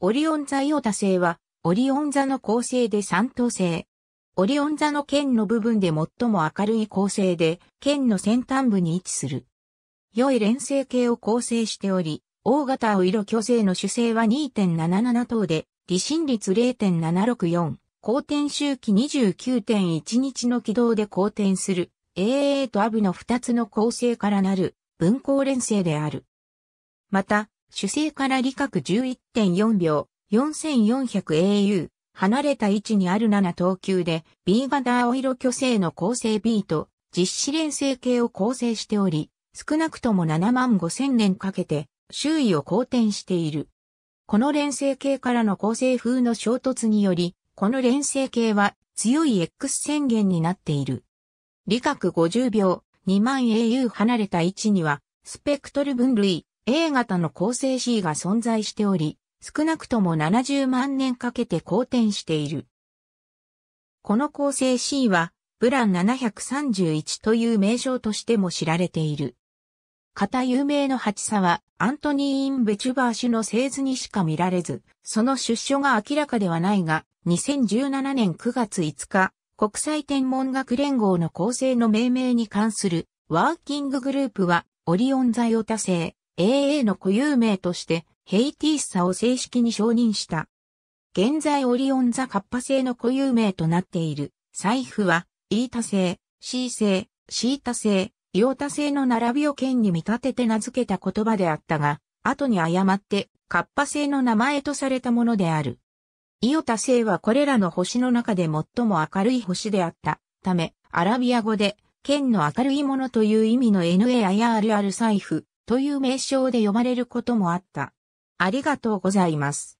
オリオン座イオタ星は、オリオン座の構成で三等星。オリオン座の剣の部分で最も明るい構成で、剣の先端部に位置する。良い連星系を構成しており、大型青色巨星の主星は2.77等で、離心率0.764、公転周期29.1日の軌道で公転する、AA とアブの2つの構成からなる、分光連星である。また、主星から理学11.4秒、4400au、離れた位置にある7等級で、B 型青色巨星の構成 B と、実施連星系を構成しており、少なくとも7万5000年かけて、周囲を好転している。この連星系からの構成風の衝突により、この連星系は強い X 宣言になっている。理学50秒、2万 au 離れた位置には、スペクトル分類、A 型の構成 C が存在しており、少なくとも70万年かけて好転している。この構成 C は、ブラン731という名称としても知られている。型有名の8差は、アントニー・イン・ベチュバー種の製図にしか見られず、その出所が明らかではないが、2017年9月5日、国際天文学連合の構成の命名に関するワーキンググループは、オリオン座を多星、AA の固有名としてヘイティースサを正式に承認した。現在オリオン座カッパ製の固有名となっている財布はイータ製、C 製、シータ製、イオタ製の並びを剣に見立てて名付けた言葉であったが、後に誤ってカッパ製の名前とされたものである。イオタ星はこれらの星の中で最も明るい星であったため、アラビア語で、剣の明るいものという意味の n a r r 財布という名称で呼ばれることもあった。ありがとうございます。